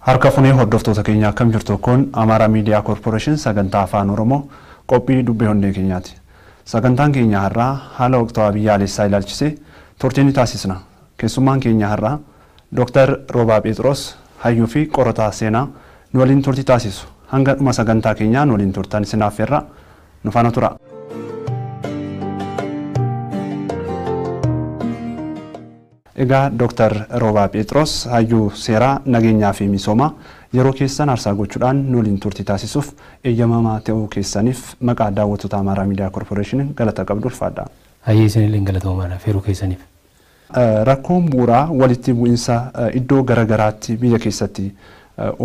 Harka funee hordoftoota keenya akkam jirtu kun Amaaraa Miidiyaa Koorporeeshin sagantaa afaan Oromoo qophii dubbee hundee keenyaati. Sagantaan keenya har'aa haala waqtawaa biyyaalessaa ilaalchisee turtii ni taasisna. Keessummaan keenya har'aa Dr. Roobaa Phexros hayyuu fi qorataa seenaa nu waliin turtii taasisu. Hanga dhuma sagantaa keenyaa nu waliin turtan sinaaf irra nu faana tura. Egaa Dr. Roobaa Phexros hayyuu seeraa nageenyaa fi misoomaa yeroo keessan harsaa gochuudhaan nu waliin turtii taasisuuf eeyyamamaa ta'uu keessaniif maqaa daawwattoota Amaaraa Miidiyaa Korporeeshiniin galata qabdu ulfaadha. Hayyee isinillee galatoomana feeruu keessaniif. Rakkoon bu'uuraa walitti bu'insa iddoo garaagaraatti biyya keessatti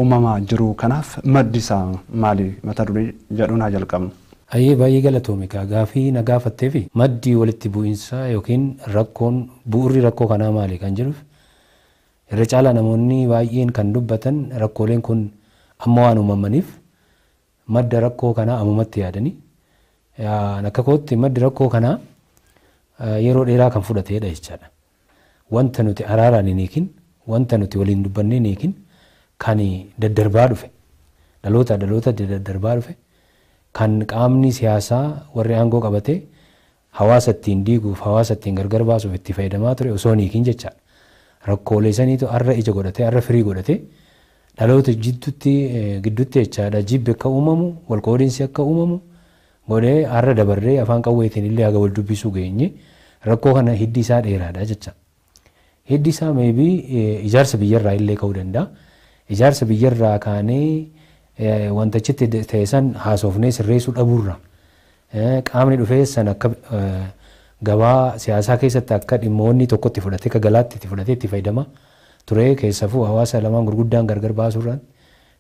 uumamaa jiru kanaaf maddi isaa maali mata duree jedhuun haa jalqabnu. Ayyee baay'ee galatoome gaafii na gaafattee fi maddii walitti bu'iinsa yookiin rakkoon bu'urri rakkoo kanaa maali kan jedhuuf irra caalaa namoonni baay'een kan dubbatan rakkooleen kun amma waan uumamaniif madda rakkoo kanaa ammumatti yaadanii akka kootti maddi rakkoo kanaa yeroo dheeraa kan fudhatedha jechaadha. Wanta nuti araaraan hin wanta nuti waliin dubbannee hin kan daddarbaa dhufe dhalootaa dhalootatti daddarbaa dhufe. kan qaamni siyaasaa warri aangoo qabate hawaasa ittiin diiguuf hawaasa ittiin gargar baasuuf itti fayyadamaa ture osoo niikiin jechaadha. Rakkoolee saniitu har'a ija godhatee har'a firii godhatee dhaloota jidduutti eh, gidduutti jechaadha jibbi akka uumamu walqoodinsi akka uumamu godhee har'a dabarree afaan qawweetiin illee haga wal dubbisuu geenye rakkoo kana hiddi isaa dheeraadha jecha. Hiddi isaa meebii eh, ijaarsa biyyarraa illee ka'uu danda'a. Ijaarsa biyyarraa kaanee Eh, wantachitti ta'e san haasofnee sirreessuu dhabuurra eh, qaamni dhufee san akka eh, gabaa siyaasaa keessatti akka dhimmoonni tokkotti fudhatee akka galaatti itti fudhatee itti fayyadama ture keessafuu hawaasa lamaan gurguddaan gargar baasuudhaan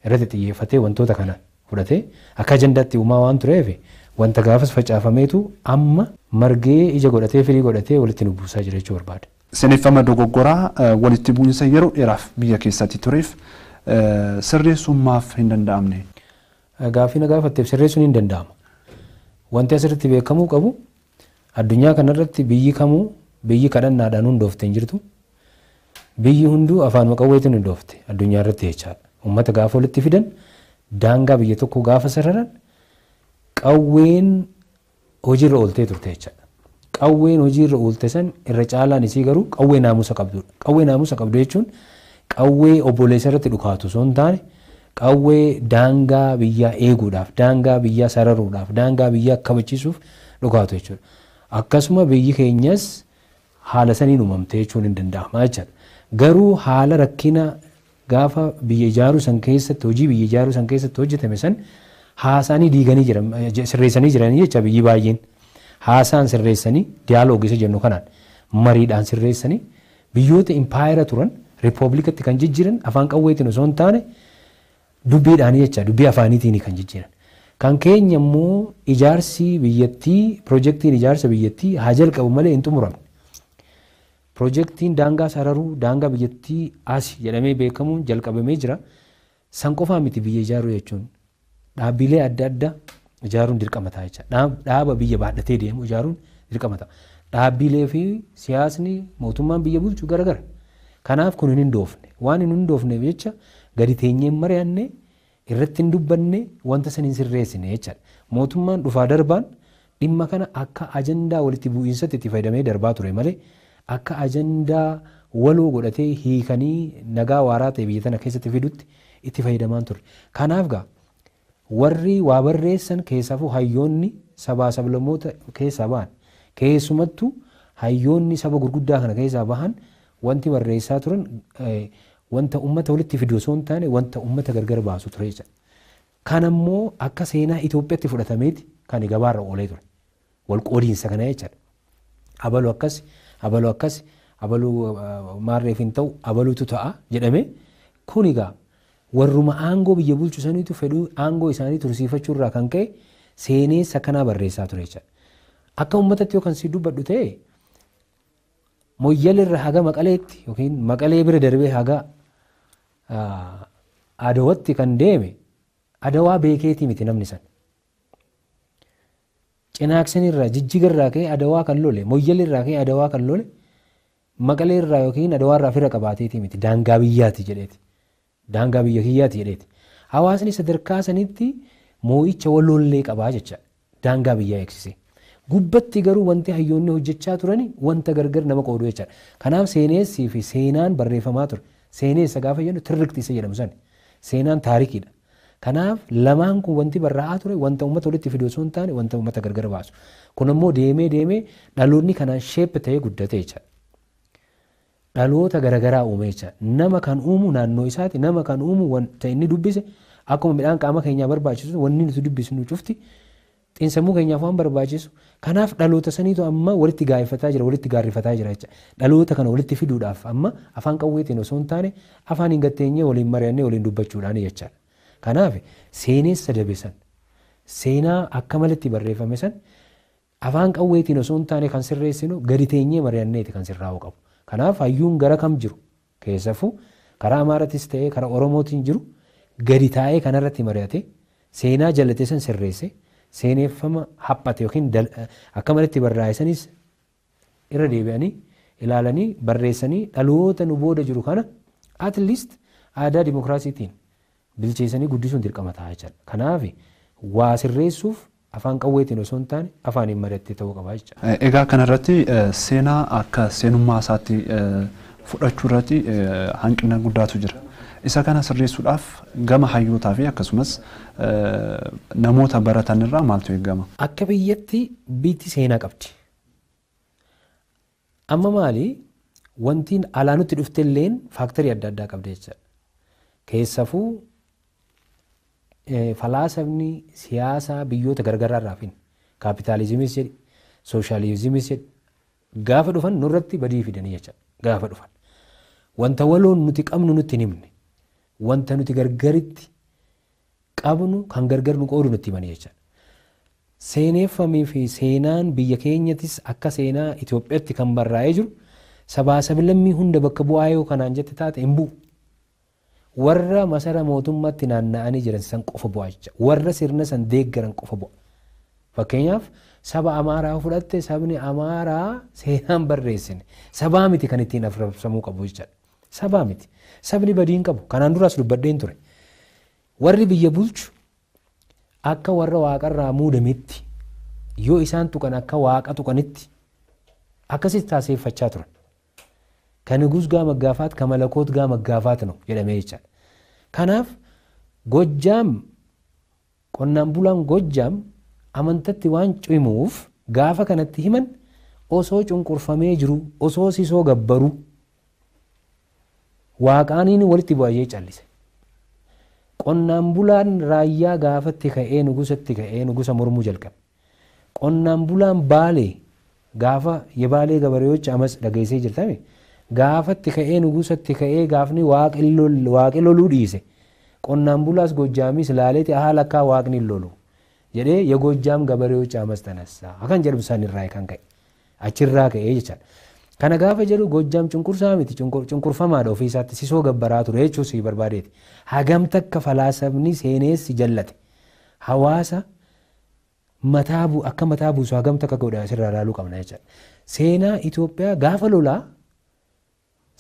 irratti xiyyeeffatee wantoota kana fudhatee akka ajandaatti uumaa waan tureef wanta gaafas facaafameetu amma margee ija godhatee firii godhatee walitti nubbuusaa jira jechuu barbaada. Sineeffama dogoggoraa walitti bu'insa yeroo dheeraaf biyya keessatti tureef sirreessuun maaf hin danda'amne? Gaafii na gaafatteef sirreessuun hin danda'ama. Wanti asirratti beekamuu qabu addunyaa kanarratti biyyi kamuu biyyi kadhannaadhaan hundoofte hin jirtu. Biyyi hunduu afaanuma qawweetiin hundoofte addunyaa irratti jechaadha. Uummata gaafa walitti fidan daangaa biyya tokkoo gaafa sararan qawween hojii hojiirra ooltee turte jechaadha. Qawween hojii irra oolte san irra caalaan isii garuu qawwee naamusa qabdudha. Qawwee naamusa qabdu jechuun qawwee obboleessa irratti dhukaatu osoo hin taane qawwee daangaa biyyaa eeguudhaaf daangaa biyyaa sararuudhaaf daangaa biyyaa kabachiisuuf dhukaatu jechuudha. Akkasuma biyyi keenyas haala saniin uumamte jechuun hin danda'ama jechuudha. Garuu haala rakkina gaafa biyya ijaaruu san keessatti hojii biyya ijaaruu san keessatti hojjetame san haasanii diiganii jiran eh, sirreessanii jiranii jecha biyyi baay'een haasaan sirreessanii diyaaloogisa jennu kanaan mariidhaan sirreessanii biyyoota impaayera turan. Ripoobilikatti kan jijjiiran afaan qawweetiin osoo hin taane dubbiidhaanii jecha dubbii afaaniitiin kan jijjiiran. Kan keenya immoo ijaarsi biyyattii piroojektiin ijaarsa biyyattii haa jalqabu malee hin xumuramne. Piroojektiin daangaa sararuu daangaa biyyattii asii jedhamee beekamuun jalqabamee jira. San qofaa miti biyya ijaaruu jechuun dhaabbilee adda adda ijaaruun dirqama ta'a jecha. Dhaaba biyya baadhatee deemu ijaaruun dirqama ta'a. Dhaabbilee fi siyaasni mootummaan biyya bulchu garagara. Kanaaf kun hin hindoofne. Waan hin hindoofneef jecha gadi teenyee hin mari'anne irratti hin dubbanne wanta san hin sirreessine jechaadha. Mootummaan dhufaa darbaan dhimma kana akka ajandaa walitti bu'iinsatti itti fayyadamee darbaa ture malee akka ajandaa waloo godhatee hiikanii nagaa waaraa ta'e biyya tana keessatti fidutti itti fayyadamaan ture. Kanaaf gaa warri waa barreessan keessaafuu hayyoonni sabaa sablammoota keessaa bahan keessumattuu hayyoonni saba gurguddaa kana keessaa bahan wanti barreessaa turan wanta uummata walitti fidu osoo hin taane wanta uummata gargar baasu ture jechuudha. Kan ammoo akka seenaa Itoophiyaatti fudhatameeti kan gabaarra oolee ture. Wal qoodiinsa kana jechuudha. Abaluu akkas abaluu akkas abaluu maarreef hin ta'u abaluutu ta'a jedhame kun egaa warruma aangoo biyya bulchu saniitu fedhuu aangoo isaanii tursiifachuu irraa kan ka'e seenessa kanaa barreessaa ture jechuudha. Akka uummatatti yookaan si dubbadhu ta'e moyyalirra haga maqaleetti yookiin maqalee bira darbee haga adawatti kan deeme adawaa beekeetii miti namni san cinaaksinirraa jijjigarraa ka'ee adawaa kan lole moyyalirraa ka'ee adawaa kan lole maqaleerraa yookiin adawaarraa fira qabaateetii miti daangaa biyyaati jedheeti daangaa biyya kiyyaati jedheeti hawaasni sadarkaa sanitti moo'icha wallollee qabaa jecha daangaa biyyaa eegsisee. Gubbatti garuu wanti hayyoonni hojjechaa turani wanta gargar nama qoodu jechaadha. Kanaaf seeneessii fi seenaan barreeffamaa ture. Seeneessa gaafa jennu tirrikti isa jedhamu sani. Seenaan taarikii taarikiidha. Kanaaf lamaan kun wanti barraa'aa ture wanta uummata walitti fiduu osoo wanta uummata gargar baasu. Kun immoo deemee deemee dhaloonni kanaan ta'e ta'ee guddate jechaadha. Dhaloota garaagaraa uume jechaadha. Nama kan uumu naannoo isaati nama kan uumu wanta inni dubbise akkuma midhaan qaama keenyaa barbaachisu wanni nuti dubbisnu cufti. xiinsammuu keenyaaf waan barbaachisu kanaaf dhaloota saniitu amma walitti gaa'effataa jira walitti gaarifataa jira jecha dhaloota kana walitti fiduudhaaf amma afaan qawweetiin osoo hin taane afaan waliin mari'annee waliin dubbachuudhaan jechaadha kanaaf seenessa seenaa akka afaan qawweetiin osoo hin taane kan sirreessinu gadi teenyee mari'anneeti kan sirraa'u qabu kanaaf hayyuun gara kam jiru keessafuu karaa amaaratis ta'ee karaa oromootiin jiru gadi taa'ee kanarratti mari'ate seenaa jallate san sirese seeneeffama haphate yookiin akka malatti barraa'esanis irra deebi'anii ilaalanii barreessanii dhaloota nu booda jiru kana at least aadaa dimookiraasiitiin bilcheessanii guddisuun dirqama taa'aa jira. Kanaaf waa sirreessuuf afaan qawweetiin osoo hin taane afaaniin madatte ta'uu qaba jecha. Egaa kanarratti seenaa akka seenummaa isaatti fudhachuu irratti hanqina guddaatu jira. isa kana sirreessuudhaaf gama hayyootaa fi akkasumas namoota baratanirraa maaltu eegama? Akka biyyatti biitti seenaa qabdi. Amma maali wantiin alaa nutti dhufte illeen faaktarii adda addaa qabdi Keessa Keessafuu falaasabni siyaasaa biyyoota gargaraa irraa fin kaapitaalizimis jedhi sooshaalizimis jedhi gaafa dhufan nurratti badii fidanii jechuudha gaafa dhufan. Wanta waloon nuti qabnu nutti hin himne wanta nuti gargaritti qabnu kan gargar nu qoodu nutti himanii jechaadha. Seeneffamee fi seenaan biyya keenyattis akka seenaa Itoophiyaatti kan barraa'ee jiru sabaa sabilammii hunda bakka bu'aa yoo kanaan jette taate hin bu'u. Warra masara mootummaatti naanna'anii jiran san qofa bu'aa Warra sirna san deeggaran qofa bu'a. Fakkeenyaaf saba Amaaraa fudhatte sabni Amaaraa seenaan barreessine sabaa miti kan ittiin afrabsamuu qabu jechaadha. sabaa miti sabni badiin qabu kanaan duraas dubbadheen ture warri biyya bulchu akka warra waaqarraa muudametti yoo isaan tuqan akka waaqa tuqanitti akkasitti taaseffachaa ture. Kan eegus gaama gaafat kan malakoot gaama gaafat no jedhamee jechaadha. Kanaaf gojaam qonnaan bulaan gojaam amantatti waan cimuuf gaafa kanatti himan osoo cunqurfamee jiru osoo sisoo gabbaru waaqaaniin walitti bu'ayyee callise. Qonnaan bulaan raayyaa gaafatti ka'ee nugusatti ka'ee nugusa mormuu jalqabe. Qonnaan bulaan baalee gaafa yabaalee gabareeyocha amas dhageessee jirtame gaafatti ka'ee nugusatti ka'ee gaafni waaqee loluu dhiise. Qonnaan bulaas gojjaamis laaleeti haala akka waaqni lolu jedhee gojaam gabareeyocha amas tanassaa. Akan jedhu sanirraa kan ka'e achirraa ka'ee jechaadha. Kana gaafa jedhu Goojjaam cunqursaa miti cunqurfamaadha ofiisaatti sisoo gabbaraa ture jechuus barbaadeeti. Hagam takka falaasabni seeneessi jallate hawaasa mataa akka mataa buusu hagam takka godha asirraa ilaaluu qabna jechaadha. Seenaa Itoophiyaa gaafa lolaa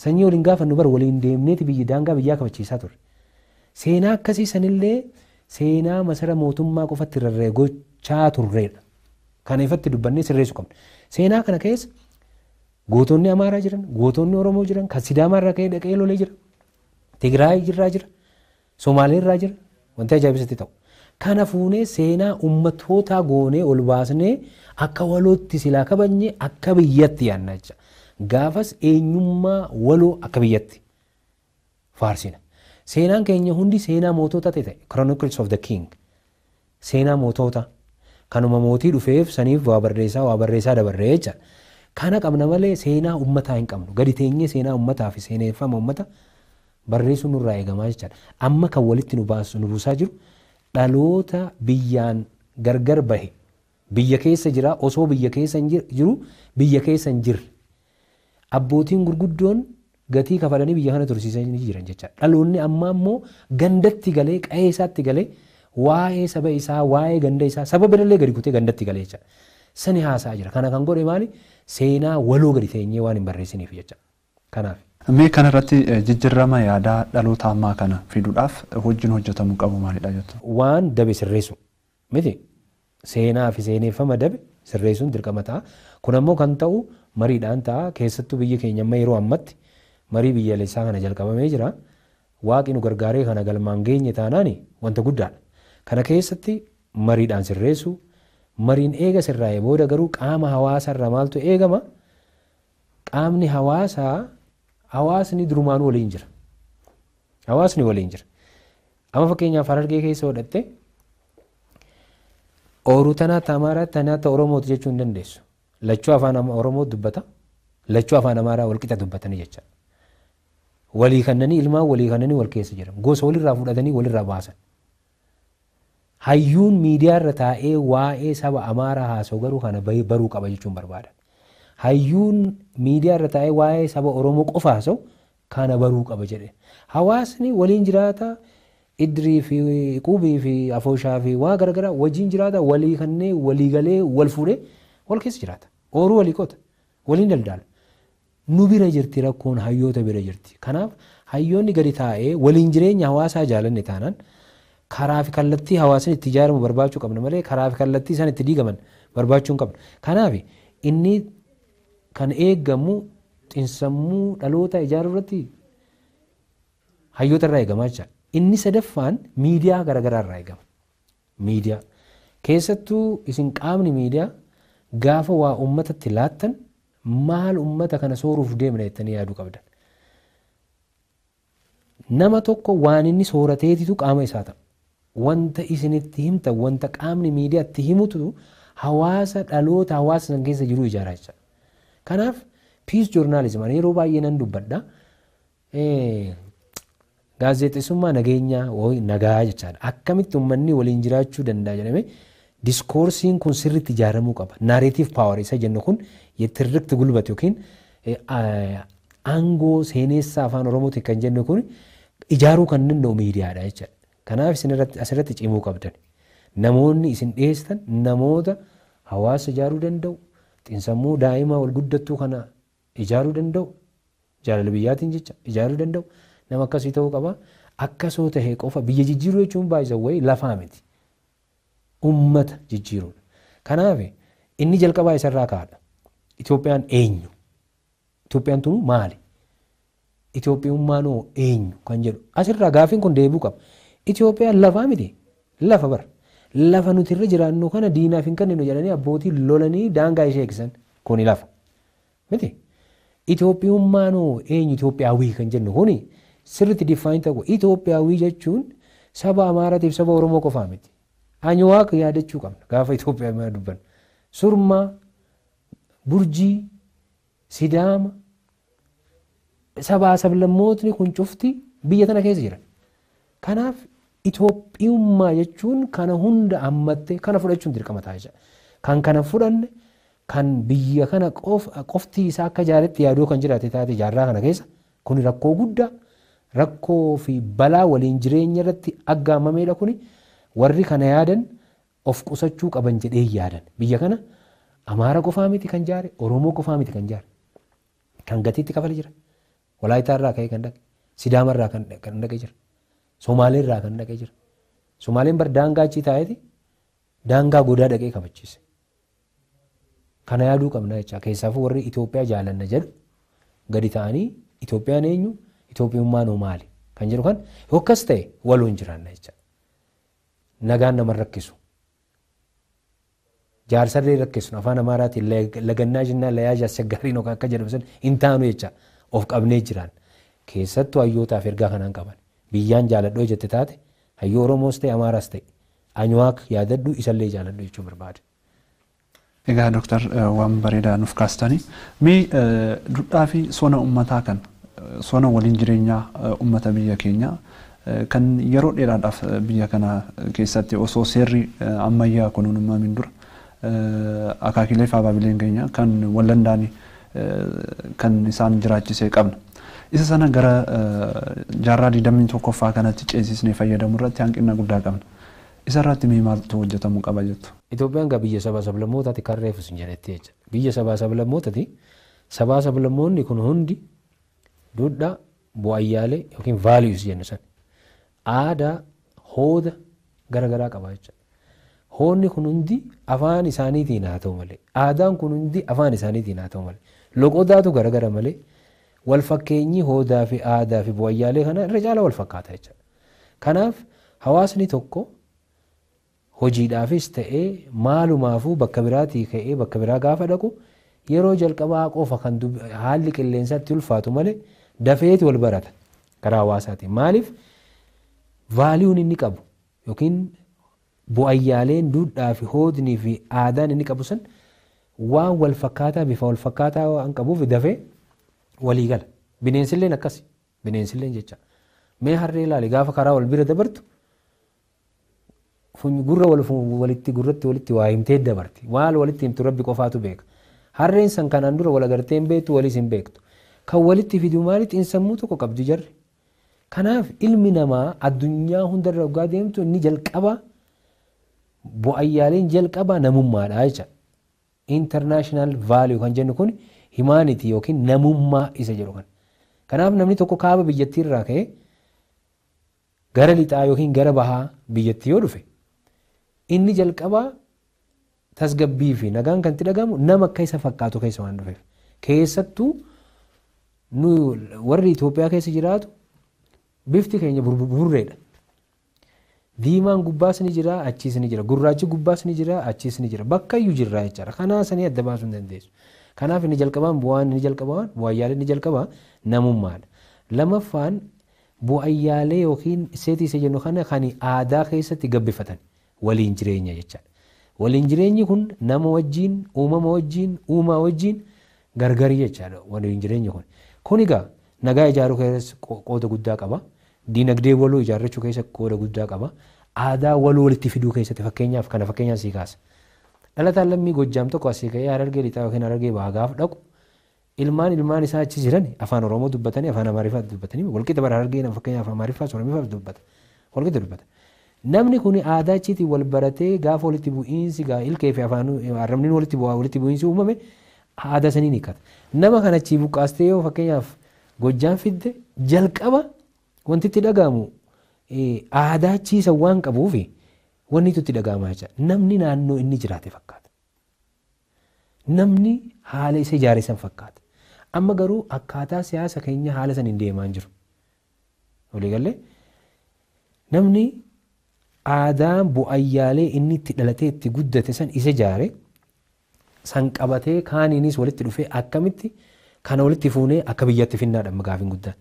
sanyii waliin gaafa nu bara waliin deemneeti biyyi daangaa biyyaa kabachiisaa ture. Seenaa akkasii sanillee seenaa masara mootummaa qofatti rarree gochaa turredha. Kana ifatti dubbannee sirreessuu qabna. Seenaa kana keessa gootonni Amaaraa jiran gootonni Oromoo jiran kan Sidaamaa irraa ka'ee dhaqee lolee jira Tigraay irraa jira Somaalee jira wanti ajaa'ibsatti ta'u. Kana fuunee seenaa uummattoota goonee ol baasnee akka walootti silaa kabajne akka biyyatti yaannachaa. Gaafas eenyummaa waloo akka biyyatti faarsina. Seenaan keenya hundi seenaa mootota ta'e Chronicles of the King seenaa mootota kanuma mootii dhufeef saniif waa barreessaa waa barreessaa dabarree jecha. Kana qabna malee seenaa ummataa hin qabnu. Gadi teenyee seenaa uummataa fi seeneeffama uummata barreessuun nurraa eegamaa jechaadha. Amma kan walitti nu baasu jiru dhaloota biyyaan gargar bahe biyya keessa jira osoo biyya keessa jiru biyya keessa hin jirre. Abbootiin gurguddoon gatii kafalanii biyya kana tursiisanii jiran jechaadha. Dhaloonni amma ammoo gandatti galee qa'ee isaatti galee waa'ee saba isaa waa'ee ganda isaa sababa dallee gadi kutee gandatti galee jechaadha. Sani haasaa jira. Kana kan godhe maali? seenaa waloo gadi teenyee waan hin barreessiniif jecha. Kanaaf. Mee kanarratti eh, jijjirama yaadaa dhaloota ammaa kana fiduudhaaf eh, hojiin hojjetamuu qabu maalidha Waan dabe sirreessu miti seenaa fi seeneeffama dabe sirreessuun dirqama ta'a. Kun ammoo kan ta'u mariidhaan ta'a. Keessattuu biyyi keenya amma yeroo ammatti marii biyyaalessaa kana jalqabamee jira. Waaqni nu gargaaree kana galmaan geenye taanaani wanta guddaadha. Kana keessatti mariidhaan sirreessuu mariin eegas irraa booda garuu qaama hawaasarra maaltu eegama qaamni hawaasaa hawaasni durumaan waliin jira hawaasni waliin jira amma fakkeenyaaf harargee keessa hodhatte ooruu tanaa tamaaraa tanaa oromootu jechuu hin dandeessu lachuu afaan oromoo dubbata lachuu afaan amaaraa walqixa dubbatanii jecha walii kannanii ilmaan walii kannanii wal keessa jiran gosa walirraa fudhatanii walirraa baasan hayyuun miidiyaa irra taa'ee waa'ee saba amaaraa haasoo garuu kana baruu qaba jechuun barbaada. Hayyuun miidiyaa irra taa'ee waa'ee saba Oromoo qofa haasoo kana baruu qaba jedhe. Hawaasni waliin jiraata idrii fi qubii fi afooshaa fi waa garaagaraa wajjin jiraata walii kannee walii galee wal fuudhee wal jiraata. Ooruu walii qoota. Waliin daldaala. Nu bira jirti rakkoon hayyoota bira jirti. Kanaaf hayyoonni gadi taa'ee waliin jireenya hawaasaa jaalanne taanaan. karaa fi kallattii hawaasni itti ijaaramu barbaachuu qabna malee karaa fi kallattii isaan itti diigaman barbaachuu hin qabna. Kanaaf inni kan eegamu xinsammuu dhaloota ijaaru irratti hayyoota irraa eegamaa jira. Inni sadaffaan miidiyaa garaa irraa eegama. Miidiyaa keessattuu isin qaamni miidiyaa gaafa waa uummatatti laattan maal uummata kana sooruuf deemna jettanii yaaduu qabdan. Nama tokko waan inni soorateetitu qaama isaa wanta isinitti himta wanta qaamni miidiyaatti himutu hawaasa dhaloota hawaasa san keessa jiruu ijaaraa jechuudha. Kanaaf piis joornaalizim ani yeroo baay'ee nan dubbadha. Gaazexeessummaa nageenyaa nagaa jechaadha. Akkamitti uummanni waliin jiraachuu danda'a jedhame diskoorsiin kun sirriitti ijaaramuu qaba. Naareetiif paawar isaa jennu kun tirrikti gulbatu yookiin aangoo seenessaa afaan oromootiin kan jennu kun ijaaruu kan danda'u miidiyaadha jechaadha. Kanaaf isin asirratti cimuu qabdan. Namoonni isin dhiyeessan namoota hawaasa ijaaruu danda'u, xiinsammuu daa'imaa wal guddattuu kana ijaaruu danda'u, jaalala biyyaatiin jecha ijaaruu danda'u nama akkasii ta'uu qaba. Akkasoo tahee qofa biyya jijjiiruu jechuun baay'isan wayii lafaa miti. Uummata jijjiiruudha. Kanaaf inni jalqabaa isarraa kaadha. Itoophiyaan eenyu? Itoophiyaan tunu maali? Itoophiyummaan hoo eenyu kan jedhu asirraa gaafiin kun deebuu qaba. Itoophiyaan lafaa miti. Lafa bara. Lafa nuti irra jiraannu kana diinaaf hin kenninu jedhanii abbootii lolanii daangaa ishee eegsisan kuni lafa. Miti. Itoophiyummaanoo eenyu Itoophiyaawii kan jennu kuni sirriitti diffaayin ta'u Itoophiyaawii jechuun saba amaaratiif saba Oromoo qofaa miti. Ani yaadachuu qabna gaafa Itoophiyaa dubban Surmaa, Burjii, Sidaama, sabaa sablammootni kun cufti biyya tana keessa jiran. Kanaaf Itoophiyyummaa jechuun kana hunda ammattee kana fudhachuun dirqama taasisa. Kan kana fudhanne kan biyya kana qofti isaa akka jaaretti yaaduu kan jiraate taate jaarraa kana keessa kun rakkoo guddaa rakkoo fi balaa waliin jireenya irratti dha kuni warri kana yaadan of qusachuu qaban jedhee yaadan biyya kana Amaara qofaa miti kan jaare Oromoo qofaa miti kan jaare kan gatiitti kafale jira. Walaayitaa irraa ka'ee kan dhaqe Sidaamaa kan dhaqe jira. Somaaleerraa kan dhaqee jira. Somaaleen bar daangaa achi taa'eeti daangaa godaa dhaqee kabachiise. Kana yaaduu qabna jecha keessaafu warri Itoophiyaa jaalanna jedhu gadi ta'anii Itoophiyaan eenyu Itoophiyummaan hoo maali kan jedhu kan yokkas ta'e waloon jiraanna jecha. Nagaan nama rakkisu. Jaarsarree rakkisu afaan Amaaraatiin lagannaa jinnaa layaa jaarsaggaariin akka jedhamu hin taanu jecha of qabnee jiraan keessattuu hayyootaaf ergaa kanaan qaban. biyyaan jaaladhoo jette taate hayyuu oromoos ta'e amaaraas ta'e anyuwaak yaadadhu isallee jaaladhu jechuu barbaada. Egaa Dooktar eh, waan bareeda nuuf kaastanii mee eh, duudhaa fi sona uummataa kan eh, sona waliin jireenyaa uummata biyya keenyaa kan yeroo dheeraadhaaf biyya kana keessatti osoo seerri ammayyaa kun dura akaakilee fi keenya kan waldandaani kan isaan jiraachisee qabna. isa sana gara eh, jaarraa 21ffaa kanatti ceesisnee fayyadamu irratti hanqina guddaa qabna. Isa irratti mee maaltu hojjetamuu qaba jettu? Itoophiyaan gaa biyya sabaa sablammootaati kan reefus hin Biyya sabaa sablammootati sabaa sablammoonni kun hundi duudhaa bu'aayyaalee yookiin vaalius jennu san aadaa hooda garaa qaba jechuudha. Hoonni kun hundi afaan isaaniitiin haa ta'u malee aadaan kun hundi afaan isaaniitiin haa ta'u malee loqodaatu garagara malee. wal hodaa fi aadaa fi bu'ayyaalee kana irra caala wal fakkaata Kanaaf hawaasni tokko hojiidhaafis ta'ee maalumaafuu bakka biraatii ka'ee bakka biraa gaafa dhaqu yeroo jalqabaa qofa kan haalli qilleensaatti ulfaatu malee dafeeti wal barata karaa hawaasaatiin. Maaliif vaaliyuun inni qabu yookiin bu'ayyaaleen duudhaa fi hoodnii fi aadaan inni qabu san waan wal fakkaataa bifa wal fakkaataa qabuuf dafee. walii gala bineensilleen akkas bineensilleen jecha mee harree ilaali gaafa karaa wal bira dabartu gurra walitti gurratti walitti waa himtee dabarti waan walitti himtu rabbi qofaatu beeka harreen san kanaan dura wal agartee hin waliis hin beektu kan walitti fidu maalitti hin sammuu tokko qabdi jarre kanaaf ilmi namaa addunyaa hundarra waggaa deemtu inni jalqaba bu'ayyaaleen jalqaba namummaadha jecha international value kan jennu kun. himaanitii yookiin namummaa isa jiru kana. Kanaaf namni tokko kaaba biyyattii irraa gara lixaa yookiin gara bahaa biyyattii yoo dhufe inni jalqabaa tasgabbii fi nagaan kan itti dhagamu nama akka isa fakkaatu keessa waan dhufeef keessattuu nu warri Itoophiyaa keessa jiraatu bifti keenya burreedha. Diimaan gubbaas ni jira achiis ni jira gurraachi gubbaas ni jira achiis ni jira bakka iyyuu jirra jechaadha kanaa sanii adda baasuu hin dandeessu. Kanaaf inni jalqabaan bu'aan inni jalqabaan bu'aayyaaleen inni jalqabaa namummaadha. Lamaffaan bu'aayyaalee yookiin seetii isa jennu kana kan aadaa keessatti gabbifatan waliin jireenya jechaadha. Waliin jireenyi kun nama wajjiin uumama wajjiin uumaa wajjin gargari jechaadha waliin jireenyi kun. Kun egaa nagaa ijaaruu keessatti qooda guddaa qaba. Diinagdee waluu ijaarrachuu keessatti qooda guddaa qaba. Aadaa waluu walitti fiduu keessatti fakkeenyaaf kana fakkeenyaaf sii kaasa. dhalataan lammii Gojaam tokko asii ka'ee harargee lixaa yookiin harargee gaafa dhaqu ilmaan ilmaan isaa achi jiran afaan Oromoo dubbatanii afaan Amaariffaa dubbatanii walqixa bara Harargee fakkeenyaaf Amaariffaa dubbata walqixa dubbata. Namni kun aadaa ichiitiin wal baratee gaafa walitti bu'iinsi ilkee fi afaan arrabniin walitti bu'aa walitti bu'iinsi uumame aadaa Nama kan buqqaastee yoo fakkeenyaaf Gojjaan fidde jalqaba wanti itti dhaga'amu aadaa achiisa waan Wanni itti dhaga'amaa jecha namni naannoo inni jiraate fakkaata. Namni haala isa ijaare san fakkaata. Amma garuu akkaataa siyaasa keenya haala san hin deemaa hin jiru. Waliigallee namni aadaan bu'aayyaalee inni itti dhalatee itti guddate san isa ijaare san qabatee kaaniinis walitti dhufee akkamitti kana walitti fuunee akka biyyatti finnaadhaan magaafiin guddaan.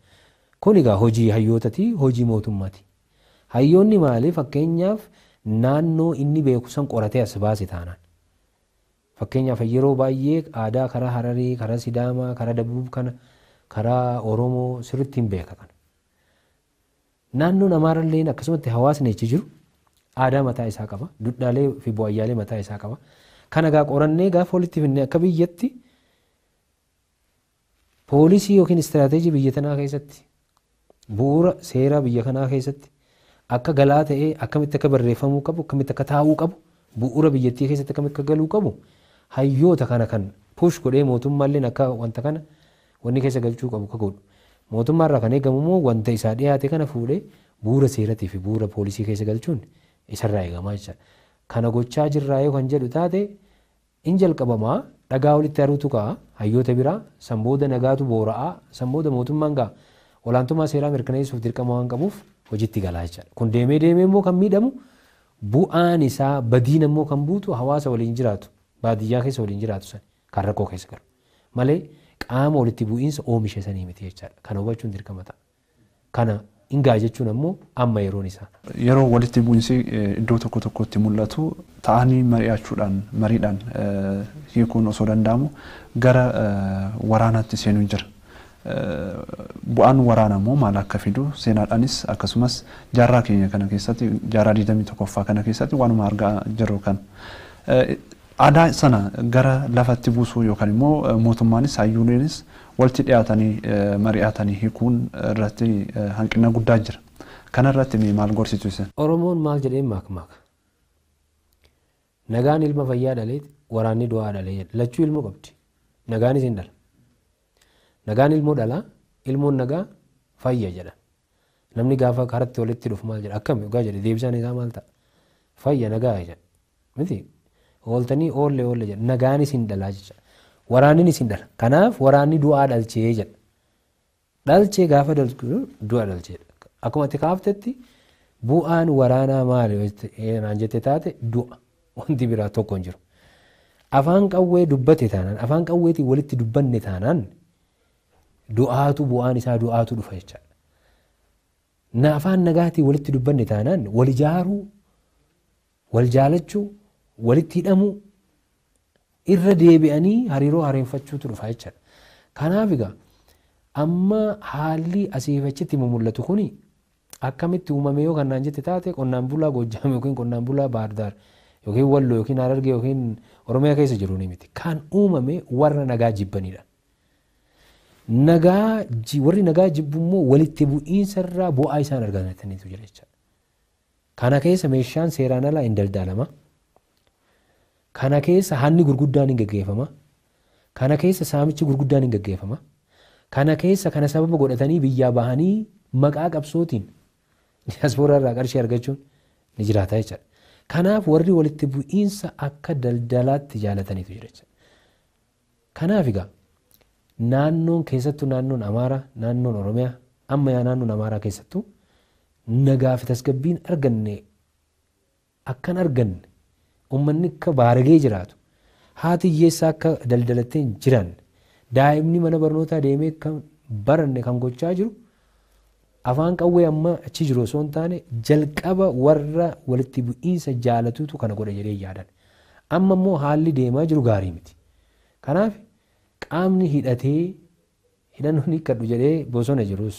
Kun egaa hojii hayyootati hojii mootummaati. Hayyoonni maali fakkeenyaaf naannoo inni beeku san qoratee as baase taanaan. Fakkeenyaaf yeroo baay'ee aadaa karaa Hararii, karaa Sidaamaa, karaa Dabuub kana, karaa Oromoo sirriitti hin beekan. Naannoo namaarallee akkasumatti hawaasni achi jiru aadaa mataa isaa qaba. Dudhaalee fi bu'aayyaalee mataa isaa qaba. Kana gaa qorannee gaafa walitti finne akka biyyatti poolisii yookiin istiraatejii biyya tanaa keessatti bu'uura seeraa biyya kanaa keessatti akka galaa ta'ee akkamitti akka barreeffamuu qabu akkamitti akka taa'uu qabu bu'uura biyyattii keessatti akkamitti akka galuu qabu hayyoota kana kan push godhee mootummaalleen akka wanta kana wanni keessa galchuu qabu ka godhu mootummaarraa kan eegamu immoo wanta isaa dhiyaate kana fuudhee bu'uura seeratii fi bu'uura poolisii keessa galchuun isarraa eegamaa jechaadha. Kana gochaa jirraa yoo kan jedhu taate in jalqabamaa dhagaa walitti haruutu ka'a hayyoota biraa san booda nagaatu boora'aa san booda mootummaan ga'a olaantummaa seeraa mirkaneessuuf dirqama waan qabuuf hojiitti galaa jechaadha. Kun deemee deemee immoo kan miidhamu bu'aan isaa badiin immoo kan buutu hawaasa waliin jiraatu baadiyyaa keessa waliin jiraatu san kan rakkoo keessa galu malee qaama walitti bu'iinsa oomisha sanii miti jechaadha. Kana hubachuun dirqama ta'a. Kana hingaa jechuun ammoo amma yeroon isaa. Yeroo walitti bu'iinsi e, iddoo tokko tokkotti mul'atu ta'anii mari'achuudhaan mariidhaan e, hiikuun osoo danda'amu gara e, waraanaatti seenuu jira. bu'aan waraanamoo maal akka fidu seenaadhaanis akkasumas jaarraa keenya kana keessatti jaarraa 21ffaa kana keessatti waanuma argaa jirru kan aadaa sana gara lafatti buusuu yookaan immoo mootummaanis hayyuunis walitti dhiyaatanii mari'atanii hiikuun irratti hanqina guddaa jira. Kana irratti mee maal gorsitu isin? Oromoon maal jedhee maak maaka. Nagaan ilma fayyaa dhaleeti waraanni du'aa dhalee jedha. Lachuu ilma qabdi. Nagaan isin dhala. Nagaan ilmoo dhalaa ilmoon nagaa fayya jedha. Namni gaafa karatti walitti dhufu maal jedha akkami dhugaa jedhe deebisaan maal ta'a fayya nagaa jedha miti ooltanii oolle oolle jedha nagaan isin dhalaa jecha waraanni isin dhala kanaaf waraanni du'aa dhalchee jedha dhalchee gaafa dalchu du'a dhalcheedha akkuma itti kaaftetti bu'aan waraanaa maal naan jette taate du'a wanti biraa tokko hin jiru afaan qawwee dubbate taanaan afaan qawweetiin walitti dubbanne taanaan. du'aatu bu'aan isaa du'aatu dhufa jechaadha. Na afaan nagaatii walitti dubbanne taanaan wal ijaaruu, wal jaalachuu, walitti hidhamuu irra deebi'anii hariiroo hareeffachuutu dhufa jechaadha. Kanaaf egaa amma haalli asiif achitti mul'atu kuni akkamitti uumame yoo naan jette taate qonnaan bulaa Goojjaam yookiin qonnaan bulaa Baardaar yookiin Walloo yookiin Harargee yookiin Oromiyaa keessa jiru ni miti. Kan uumame warra nagaa jibbanidha. nagaa warri nagaa jibbu immoo walitti bu'iinsa irraa bu'aa isaan argataniitu jira Kana keessa meeshaan seeraan alaa hin daldalama. Kana keessa hanni gurguddaan hin gaggeeffama. Kana keessa saamichi gurguddaan hin gaggeeffama. Kana keessa kana sababa godhatanii biyyaa bahanii maqaa qabsootiin diyaaspoora irraa qarshii argachuun ni jiraata Kanaaf warri walitti bu'iinsa akka daldalaatti jaalataniitu jira Kanaaf naannoon keessattuu naannoon amaaraa naannoon oromiyaa ammayyaa naannoon amaaraa keessattuu nagaa fi tasgabbiin arganne akkan arganne ummanni akka baaragee jiraatu haati hiyyeessaa akka daldalattee jiran daa'imni mana barnootaa deemee kan baranne kan gochaa jiru afaan qawwee amma achi jiru osoo hin taane jalqaba warra walitti bu'iinsa jaalatutu kana godha jedhee yaadan amma immoo haalli deemaa jiru gaarii miti kanaaf. qaamni hidhatee hidhannoon hiikkadhu jedhee bosona jirus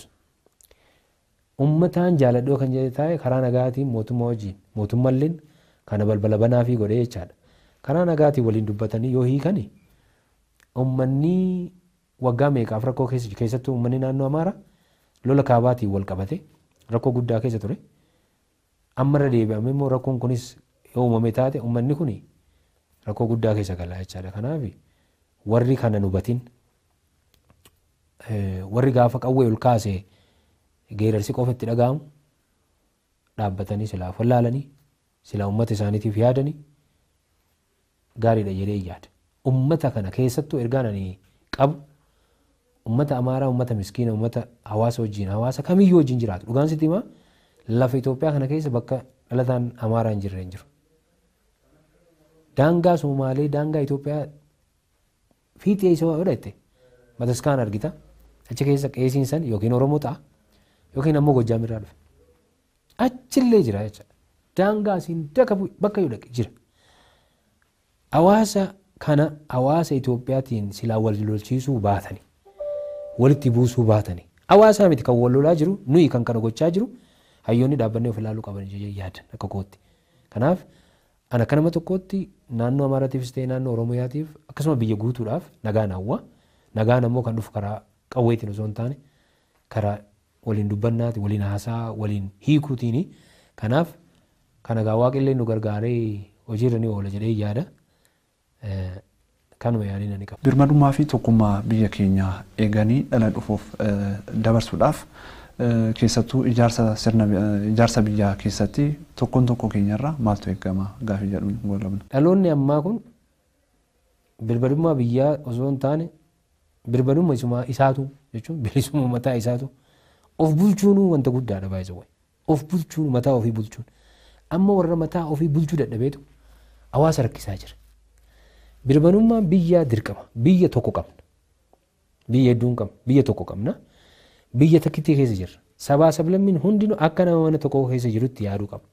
ummataan jaaladhoo kan jedhe taa'e karaa nagaatiin mootummaa wajjin mootummalleen kana balbala banaafi godhee jechaadha. Karaa nagaatiin waliin dubbatanii yoo hiikani ummanni waggaa meeqaaf rakkoo keessa keessattuu ummanni naannoo Amaara lola kaabaatiin wal qabate rakkoo guddaa keessa ture. amma irra deebi'ame immoo rakkoon kunis uumame taate ummanni kun rakkoo guddaa keessa galaa jechaadha. Kanaafi warri kana hubatin eh, warri gaafa qawwee ol kaase geerarsi qofa itti dhaga'amu dhaabbatanii silaa fallaalanii silaa ummata isaaniitiif yaadanii gaariidha jedhee yaada. Uummata kana keessattuu ergaan qabu uummata amaaraa uummata miskiina hawaasa hawaasa kamiyyuu jiraatu lafa Itoophiyaa kana keessa bakka dhalataan amaaraa hin hin jiru. Daangaa daangaa Itoophiyaa fiixee isa godhatte mataskaan argita achi keessa qeesiin san yookiin Oromoo ta'a yookiin ammoo Gojjaamirraa dhufe achillee jira jechuudha. Daangaa siin dakabu bakka yoo dhaqe jira. Hawaasa kana hawaasa Itoophiyaatiin silaa wal lolchiisuu baatanii walitti buusuu baatanii hawaasa miti kan wal lolaa jiru nuyi kan kana gochaa jiru hayyoonni dhaabbannee of ilaaluu qaban yaada akka kootti. Kanaaf Ana kanama tokkotti naannoo Amaaraatiifis ta'ee naannoo Oromiyaatiif akkasuma biyya guutuudhaaf nagaan hawwa. Nagaan ammoo kan dhufu karaa qawweetiin osoo hin taane karaa waliin dubbannaati, waliin haasaa, waliin hiikuutiini. Kanaaf kan nagaa waaqillee nu gargaaree hojiirra ni oola jedhee yaada. Kanuma yaadina ni qaba. Birmadummaa fi tokkummaa biyya keenya eeganii dhala dhufuuf dabarsuudhaaf keessattuu ijaarsa biyyaa keessatti tokkoon tokko keenyarraa maaltu eegama gaafi jedhuun goolabna. Dhaloonni ammaa kun birbadummaa biyyaa osoo hin taane birbadumma isumaa isaatu jechuun bilisummaa mataa isaatu of bulchuun wanta guddaadha baay'ee of bulchuun mataa ofii bulchuun amma warra mataa ofii bulchuu dadhabeetu hawaasa rakkisaa jira. Birbanummaan biyyaa dirqama biyya tokko qabna biyya hedduun qabna biyya tokko qabna. biyya takkitti keessa jirra. Sabaa sablammiin hundinuu akka nama mana tokko keessa jirutti yaaduu qaba.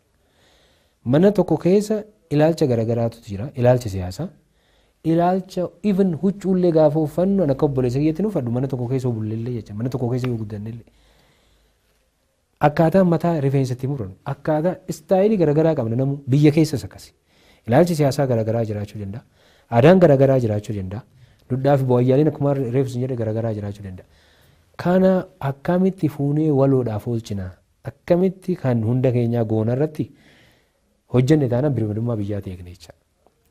Mana tokko keessa ilaalcha garagaraatu jira. Ilaalcha siyaasaa. Ilaalcha even huccuullee gaafa uffannu akka obboleessa kiyyaatti nuufadhu mana tokko keessa obulleellee jecha mana tokko keessa yoo guddannellee. Akkaataa mataa rifeensatti muran akkaataa istaayilii garagaraa qabna namu biyya keessas akkasi. Ilaalchi siyaasaa garagaraa jiraachuu danda'a. Aadaan garagaraa jiraachuu danda'a. Dudhaa fi boo'ayyaaleen akkuma reefsu jedhe garagaraa jiraachuu danda'a. Kana akkamitti fuunee waloodhaaf oolchina akkamitti kan hunda keenyaa goona irratti hojjanne taana birmadummaa biyyaa ta'e jecha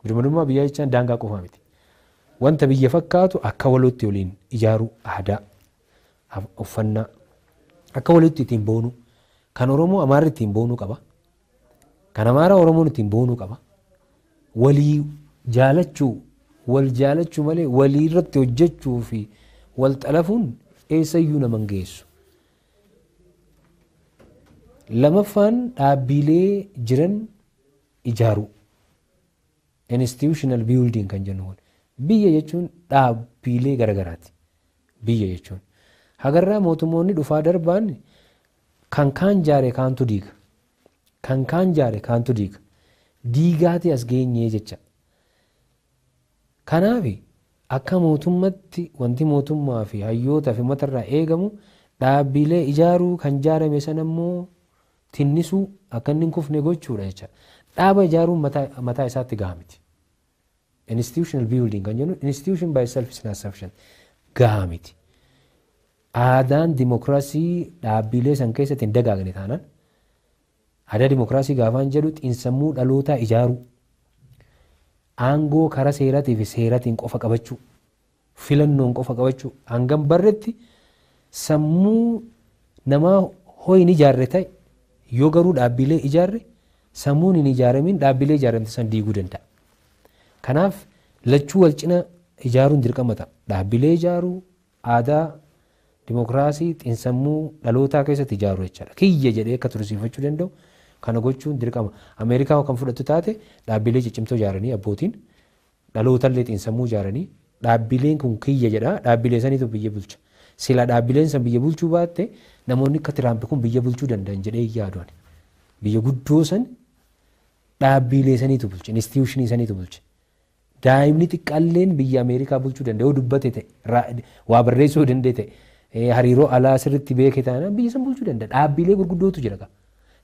birmadummaa biyyaa jechaan daangaa qofaa miti wanta biyya fakkaatu akka walootti waliin ijaaru aadaa uffannaa akka walitti ittiin boonu kan Oromoo Amaarri ittiin boonuu qaba kan Amaara Oromoon ittiin boonuu qaba walii jaalachuu wal jaalachuu malee walii irratti hojjechuu fi wal xalafuun eessayyuu naman geessu. Lamaffaan dhaabbiilee jiran ijaaru. Institutional building kan jennu kun. Biyya jechuun dhaabbiilee garagaraati. Biyya jechuun. Hagarraa mootummoonni dhufaa darbaan kan kaan jaare kaantu diiga. Kan kaan jaare kaantu diiga. Diigaatee as geenyee jecha. kanaafii. akka mootummatti wanti mootummaa fi hayyootaa fi matarraa eegamu dhaabbilee ijaaruu kan jaarame san ammoo tinnisuu akka inni hin kufne gochuudha jecha dhaaba ijaaruun mataa isaatti gahamiti. Institutional building kan jennu institution by itself is gahamiti. Aadaan dimookiraasii dhaabbilee san keessatti hin dagaagne taanaan aadaa dimookiraasii gaafaan jedhu xiinsammuu dhalootaa ijaaru. aangoo karaa seeratii fi seeratiin qofa qabachuu filannoon qofa qabachuu hangan barretti sammuu namaa hoyni ijaarre ta'e yoo garuu dhaabbilee ijaarre sammuun hin ijaaramin dhaabbilee ijaaramte san diiguu danda'a. Kanaaf lachuu wal cina ijaaruun dirqama ta'a. Dhaabbilee ijaaruu aadaa dimokiraasii sammuu dhalootaa keessatti ijaaruu dha Kiyya jedhee akka tursiifachuu danda'u. kana gochuun dirqama ameerikaa kan fudhatu taate dhaabbilee ciccimtoo ijaaranii abbootiin dhalootallee xiinsammuu ijaaranii dhaabbileen kun kiyya jedha dhaabbilee saniitu biyya bulcha silaa dhaabbileen san biyya bulchuu baatte namoonni akka tiraampi kun biyya bulchuu danda'an jedhee biyya guddoo san dhaabbilee saniitu saniitu daa'imni biyya ameerikaa bulchuu danda'u dubbate ta'e waa barreessuu danda'e ta'e hariiroo alaa sirriitti beeke biyya san bulchuu danda'a dhaabbilee gurguddootu jira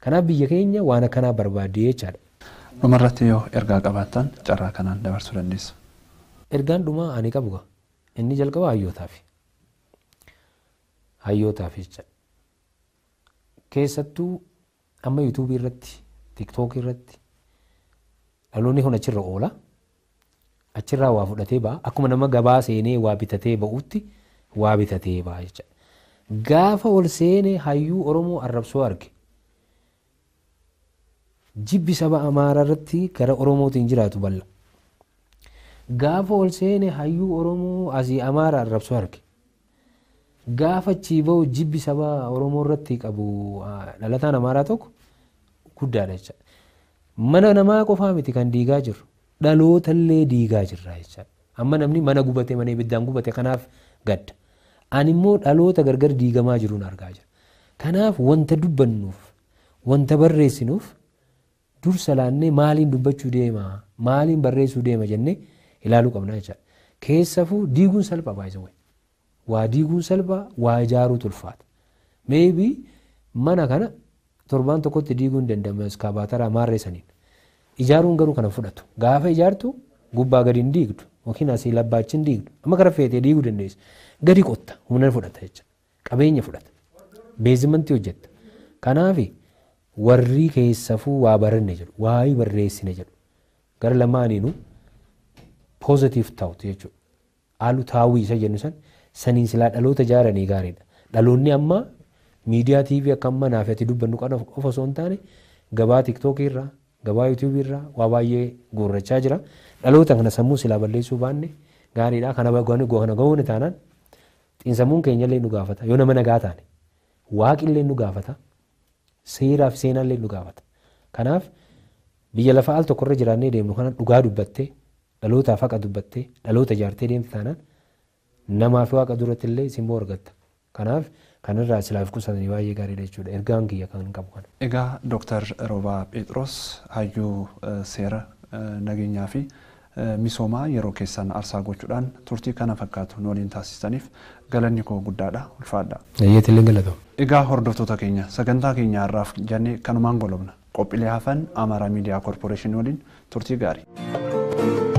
Kanaaf biyya keenya waan akkanaa barbaadde jechaadha. Dhumarratti yoo ergaa qabaattan carraa kanaan dabarsuu dandeessu. Ergaan dhumaa ani qabu inni jalqaba hayyootaaf. Hayyootaaf jecha. Keessattuu amma yuutuubii irratti, tiiktookii irratti dhaloonni kun achirra oola. Achirraa waa fudhatee ba'a. Akkuma nama gabaa seenee waa bitatee ba'utti waa bitatee ba'a jecha. Gaafa ol seenee hayyuu Oromoo arrabsoo arge. jibbi saba amaaraa irratti gara oromootiin jiraatu bal'a. Gaafa olseene seene hayyuu oromoo asii amaaraa arrabsu arge. Gaafa achii bahu jibbi saba oromoo irratti qabu dhalataan amaaraa tokko guddaadha jechaadha. Mana namaa qofaa miti kan diigaa jirru dhalootallee diigaa jirra jechaadha. Amma namni mana gubate mana ibiddaan gubate kanaaf gadda. Ani immoo dhaloota gargar diigamaa jiruun argaa jira. Kanaaf wanta dubbannuuf wanta barreessinuuf. dursa salaannee maaliin dubbachuu deemaa maaliin barreessuu deema jennee ilaaluu qabna jechaadha. Keessafuu diiguun salphaa baay'isawwan waa diiguun salphaa waa ijaaruu tulfaata. Meebii mana kana torbaan tokkotti diiguun hin danda'amu iskaabaataraa maarreessaniin. Ijaaruun garuu kana fudhatu gaafa ijaartu gubbaa gadi hin diigdu yookiin asii labbaachi hin diigdu amma kana feetee diiguu dandeessa. Gadi qotta humna fudhata jechaa qabeenya fudhata beezimantii hojjetta kanaafi. warri keessafuu waa baranne jedhu waayi barreessine jedhu gara lamaaniinuu poozitiif ta'utu jechuudha. Haalu taawwii isa jennu san saniin silaa dhaloota jaaranii gaariidha. Dhaloonni amma miidiyaa tiivii akka amma naaf ati dubbannu qana qofa osoo hin taane gabaa tiktookii irraa gabaa yuutuubii irraa waa baay'ee guurrachaa jira. Dhaloota kana sammuu silaa balleessuu baanne gaariidha. Kana ga'uun taanaan xiinsammuun keenya illee nu gaafata yoo nama nagaa taane waaqillee nu gaafata. seeraaf seenaallee nu gaafata. Kanaaf biyya lafa al tokkorra jiraannee deemnu kana dhugaa dubbattee dhalootaaf haqa dubbattee dhaloota ijaartee deemte taanaan namaaf waaqa duratti illee simboo argatta. Kanaaf kanarraa silaaf qusatanii baay'ee gaariidha jechuudha ergaan kiyya kan qabu kana. Egaa Dooktar Roobaa Pheexroos hayyuu seera nageenyaa fi misoomaa yeroo keessan arsaa gochuudhaan turtii kana fakkaatu nu waliin taasisaniif galanni koo guddaadha ulfaadha. Eeyyatiillee galatama. Egaa hordoftoota keenya sagantaa keenya irraaf jennee kanumaan golobna qophiilee hafan Amaaraa Miidiyaa Korporeeshinii waliin turtii gaarii.